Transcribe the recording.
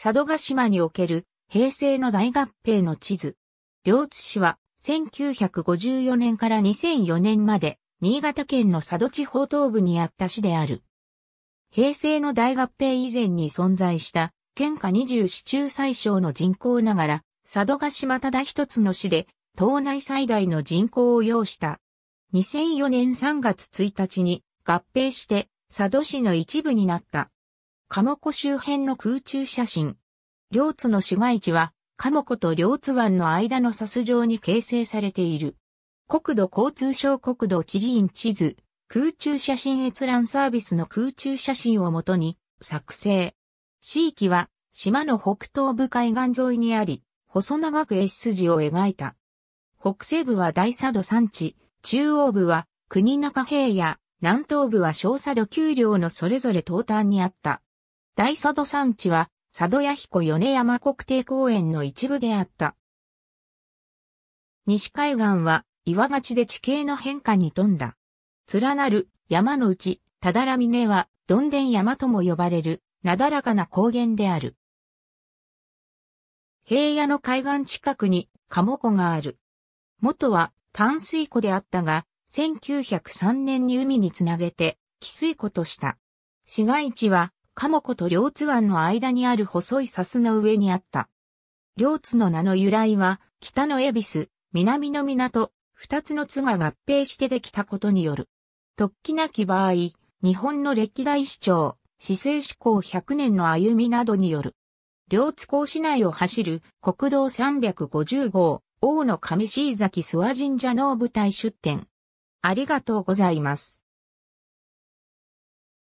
佐渡島における平成の大合併の地図。両津市は1954年から2004年まで新潟県の佐渡地方東部にあった市である。平成の大合併以前に存在した県下20市中最小の人口ながら佐渡島ただ一つの市で島内最大の人口を要した。2004年3月1日に合併して佐渡市の一部になった。鴨湖周辺の空中写真。両津の市街地は、鴨湖と両津湾の間の砂状に形成されている。国土交通省国土地理院地図、空中写真閲覧サービスの空中写真をもとに、作成。地域は、島の北東部海岸沿いにあり、細長く S 筋を描いた。北西部は大佐渡山地、中央部は国中平野、南東部は小佐渡丘陵のそれぞれ東端にあった。大佐渡山地は、佐渡屋彦米山国定公園の一部であった。西海岸は、岩がちで地形の変化に富んだ。連なる山のうち、ただら峰は、どんでん山とも呼ばれる、なだらかな高原である。平野の海岸近くに、鴨湖がある。元は、淡水湖であったが、1903年に海につなげて、汽水湖とした。市街地は、鴨湖と両津湾の間にある細い砂州の上にあった。両津の名の由来は、北の恵比寿、南の港、二つの津が合併してできたことによる。突起なき場合、日本の歴代市長、市政志向100年の歩みなどによる。両津港市内を走る国道350号、大野上椎崎諏訪神社の舞台出展。ありがとうございます。